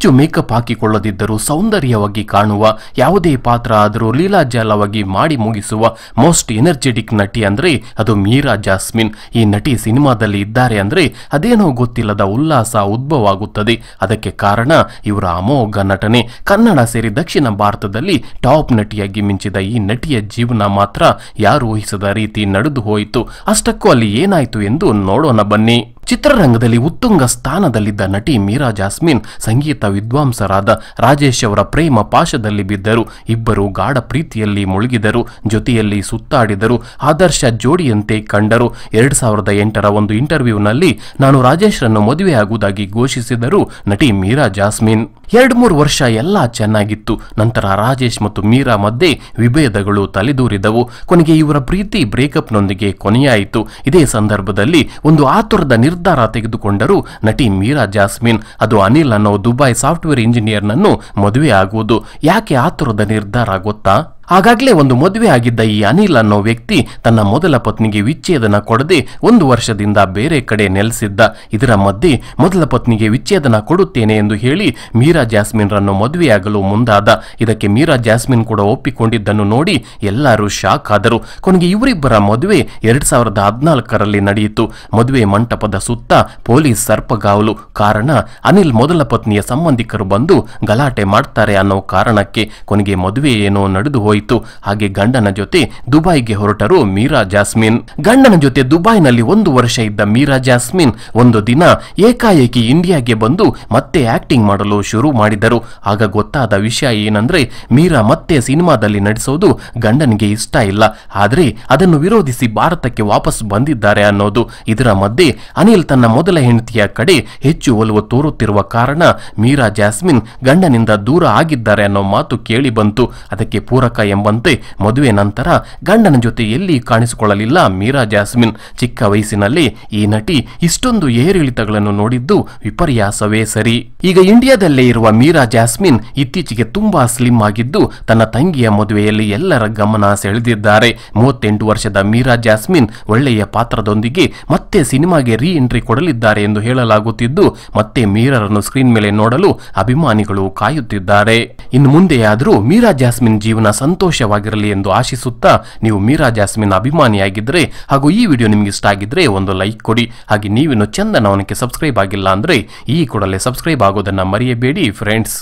ಹೆಚ್ಚು ಮೇಕಪ್ ಹಾಕಿಕೊಳ್ಳದಿದ್ದರೂ ಸೌಂದರ್ಯವಾಗಿ ಕಾಣುವ ಯಾವುದೇ ಪಾತ್ರ ಆದರೂ ಲೀಲಾಜಾಲವಾಗಿ ಮಾಡಿ ಮುಗಿಸುವ ಮೋಸ್ಟ್ ಎನರ್ಜೆಟಿಕ್ ನಟಿ ಅಂದರೆ ಅದು ಮೀರಾ ಜಾಸ್ಮಿನ್ ಈ ನಟಿ ಸಿನಿಮಾದಲ್ಲಿ ಇದ್ದಾರೆ ಅಂದರೆ ಅದೇನೋ ಗೊತ್ತಿಲ್ಲದ ಉಲ್ಲಾಸ ಉದ್ಭವವಾಗುತ್ತದೆ ಅದಕ್ಕೆ ಕಾರಣ ಇವರ ಅಮೋಘ ನಟನೆ ಕನ್ನಡ ಸೇರಿ ದಕ್ಷಿಣ ಭಾರತದಲ್ಲಿ ಟಾಪ್ ನಟಿಯಾಗಿ ಮಿಂಚಿದ ಈ ನಟಿಯ ಜೀವನ ಮಾತ್ರ ಯಾರು ಊಹಿಸದ ರೀತಿ ನಡೆದು ಹೋಯಿತು ಅಷ್ಟಕ್ಕೂ ಅಲ್ಲಿ ಏನಾಯಿತು ಎಂದು ನೋಡೋಣ ಬನ್ನಿ ಚಿತ್ರರಂಗದಲ್ಲಿ ಉತ್ತುಂಗ ಸ್ಥಾನದಲ್ಲಿದ್ದ ನಟಿ ಮೀರಾ ಜಾಸ್ಮಿನ್ ಸಂಗೀತ ವಿದ್ವಾಂಸರಾದ ರಾಜೇಶ್ ಅವರ ಪ್ರೇಮ ಪಾಶದಲ್ಲಿ ಬಿದ್ದರು ಇಬ್ಬರು ಗಾಢ ಪ್ರೀತಿಯಲ್ಲಿ ಮುಳುಗಿದರು ಜೊತೆಯಲ್ಲಿ ಸುತ್ತಾಡಿದರು ಆದರ್ಶ ಜೋಡಿಯಂತೆ ಕಂಡರು ಎರಡ್ ಸಾವಿರದ ಎಂಟರ ಒಂದು ಇಂಟರ್ವ್ಯೂನಲ್ಲಿ ನಾನು ರಾಜೇಶ್ರನ್ನು ಮದುವೆಯಾಗುವುದಾಗಿ ಘೋಷಿಸಿದರು ನಟಿ ಮೀರಾ ಜಾಸ್ಮಿನ್ ಎರಡು ಮೂರು ವರ್ಷ ಎಲ್ಲ ಚೆನ್ನಾಗಿತ್ತು ನಂತರ ರಾಜೇಶ್ ಮತ್ತು ಮೀರಾ ಮಧ್ಯೆ ವಿಭೇದಗಳು ತಲೆದೂರಿದವು ಕೊನೆಗೆ ಇವರ ಪ್ರೀತಿ ಬ್ರೇಕಪ್ನೊಂದಿಗೆ ಕೊನೆಯಾಯಿತು ಇದೇ ಸಂದರ್ಭದಲ್ಲಿ ಒಂದು ಆತುರದ ನಿರ್ಧಾರ ತೆಗೆದುಕೊಂಡರು ನಟಿ ಮೀರಾ ಜಾಸ್ಮಿನ್ ಅದು ಅನಿಲ್ ಅನ್ನೋ ದುಬೈ ಸಾಫ್ಟ್ವೇರ್ ಇಂಜಿನಿಯರ್ನನ್ನು ಮದುವೆ ಆಗುವುದು ಯಾಕೆ ಆತುರದ ನಿರ್ಧಾರ ಗೊತ್ತಾ ಆಗಾಗಲೇ ಒಂದು ಮದುವೆ ಆಗಿದ್ದ ಈ ಅನಿಲ್ ಅನ್ನೋ ವ್ಯಕ್ತಿ ತನ್ನ ಮೊದಲ ಪತ್ನಿಗೆ ವಿಚ್ಛೇದನ ಕೊಡದೆ ಒಂದು ವರ್ಷದಿಂದ ಬೇರೆ ಕಡೆ ನೆಲೆಸಿದ್ದ ಇದರ ಮಧ್ಯೆ ಮೊದಲ ಪತ್ನಿಗೆ ವಿಚ್ಛೇದನ ಕೊಡುತ್ತೇನೆ ಎಂದು ಹೇಳಿ ಮೀರಾ ಜಾಸ್ಮಿನ್ರನ್ನು ಮದುವೆಯಾಗಲು ಮುಂದಾದ ಇದಕ್ಕೆ ಮೀರಾ ಜಾಸ್ಮಿನ್ ಕೂಡ ಒಪ್ಪಿಕೊಂಡಿದ್ದನ್ನು ನೋಡಿ ಎಲ್ಲರೂ ಶಾಕ್ ಆದರು ಕೊನೆಗೆ ಇವರಿಬ್ಬರ ಮದುವೆ ಎರಡ್ ಸಾವಿರದ ಹದಿನಾಲ್ಕರಲ್ಲಿ ನಡೆಯಿತು ಮದುವೆ ಮಂಟಪದ ಸುತ್ತ ಪೊಲೀಸ್ ಸರ್ಪಗಾವಲು ಕಾರಣ ಅನಿಲ್ ಮೊದಲ ಪತ್ನಿಯ ಸಂಬಂಧಿಕರು ಬಂದು ಗಲಾಟೆ ಮಾಡ್ತಾರೆ ಅನ್ನೋ ಕಾರಣಕ್ಕೆ ಕೊನೆಗೆ ಮದುವೆ ಏನೋ ನಡೆದು ಹೋಯಿತು ಹಾಗೆ ಗಂಡನ ಜೊತೆ ದುಬೈಗೆ ಹೊರಟರು ಮೀರಾ ಜಾಸ್ಮಿನ್ ಗಂಡನ ಜೊತೆ ದುಬೈನಲ್ಲಿ ಒಂದು ವರ್ಷ ಇದ್ದ ಮೀರಾ ಜಾಸ್ಮಿನ್ ಒಂದು ದಿನ ಏಕಾಏಕಿ ಇಂಡಿಯಾಗೆ ಬಂದು ಮತ್ತೆ ಆಕ್ಟಿಂಗ್ ಮಾಡಲು ಶುರು ಮಾಡಿದರು ಆಗ ಗೊತ್ತಾದ ವಿಷಯ ಏನಂದ್ರೆ ಮೀರಾ ಮತ್ತೆ ಸಿನಿಮಾದಲ್ಲಿ ನಟಿಸೋದು ಗಂಡನಿಗೆ ಇಷ್ಟ ಇಲ್ಲ ಆದರೆ ಅದನ್ನು ವಿರೋಧಿಸಿ ಭಾರತಕ್ಕೆ ವಾಪಸ್ ಬಂದಿದ್ದಾರೆ ಅನ್ನೋದು ಇದರ ಮಧ್ಯೆ ಅನಿಲ್ ತನ್ನ ಮೊದಲ ಹೆಂಡತಿಯ ಕಡೆ ಹೆಚ್ಚು ಒಲವು ತೋರುತ್ತಿರುವ ಕಾರಣ ಮೀರಾ ಜಾಸ್ಮಿನ್ ಗಂಡನಿಂದ ದೂರ ಆಗಿದ್ದಾರೆ ಅನ್ನೋ ಮಾತು ಕೇಳಿ ಬಂತು ಅದಕ್ಕೆ ಪೂರಕ ಎಂಬಂತೆ ಮದುವೆ ನಂತರ ಗಂಡನ ಜೊತೆ ಎಲ್ಲಿ ಕಾಣಿಸಿಕೊಳ್ಳಲಿಲ್ಲ ಮೀರಾ ಜಾಸ್ಮಿನ್ ಚಿಕ್ಕ ವಯಸ್ಸಿನಲ್ಲಿ ಈ ನಟಿ ಇಷ್ಟೊಂದು ಏರಿಳಿತಗಳನ್ನು ನೋಡಿದ್ದು ವಿಪರ್ಯಾಸವೇ ಸರಿ ಈಗ ಇಂಡಿಯಾದಲ್ಲೇ ಇರುವ ಮೀರಾ ಜಾಸ್ಮಿನ್ ಇತ್ತೀಚೆಗೆ ತುಂಬಾ ಸ್ಲಿಮ್ ಆಗಿದ್ದು ತನ್ನ ತಂಗಿಯ ಮದುವೆಯಲ್ಲಿ ಎಲ್ಲರ ಗಮನ ಸೆಳೆದಿದ್ದಾರೆ ಮೂವತ್ತೆಂಟು ವರ್ಷದ ಮೀರಾ ಜಾಸ್ಮಿನ್ ಒಳ್ಳೆಯ ಪಾತ್ರದೊಂದಿಗೆ ಮತ್ತೆ ಸಿನಿಮಾಗೆ ರೀ ಎಂಟ್ರಿ ಕೊಡಲಿದ್ದಾರೆ ಎಂದು ಹೇಳಲಾಗುತ್ತಿದ್ದು ಮತ್ತೆ ಮೀರರನ್ನು ಸ್ಕ್ರೀನ್ ಮೇಲೆ ನೋಡಲು ಅಭಿಮಾನಿಗಳು ಕಾಯುತ್ತಿದ್ದಾರೆ ಇನ್ನು ಮುಂದೆಯಾದರೂ ಮೀರಾ ಜಾಸ್ಮಿನ್ ಜೀವನ ಸಂತ ಸಂತೋಷವಾಗಿರಲಿ ಎಂದು ಆಶಿಸುತ್ತಾ ನೀವು ಮೀರಾ ಜಾಸ್ಮಿನ್ ಅಭಿಮಾನಿಯಾಗಿದ್ದರೆ ಹಾಗೂ ಈ ವಿಡಿಯೋ ನಿಮಗೆ ಇಷ್ಟ ಆಗಿದ್ರೆ ಒಂದು ಲೈಕ್ ಕೊಡಿ ಹಾಗೆ ನೀವಿನ್ನು ಚಂದನವನಕ್ಕೆ ಸಬ್ಸ್ಕ್ರೈಬ್ ಆಗಿಲ್ಲ ಅಂದ್ರೆ ಈ ಕೂಡಲೇ ಸಬ್ಸ್ಕ್ರೈಬ್ ಆಗೋದನ್ನ ಮರೆಯಬೇಡಿ ಫ್ರೆಂಡ್ಸ್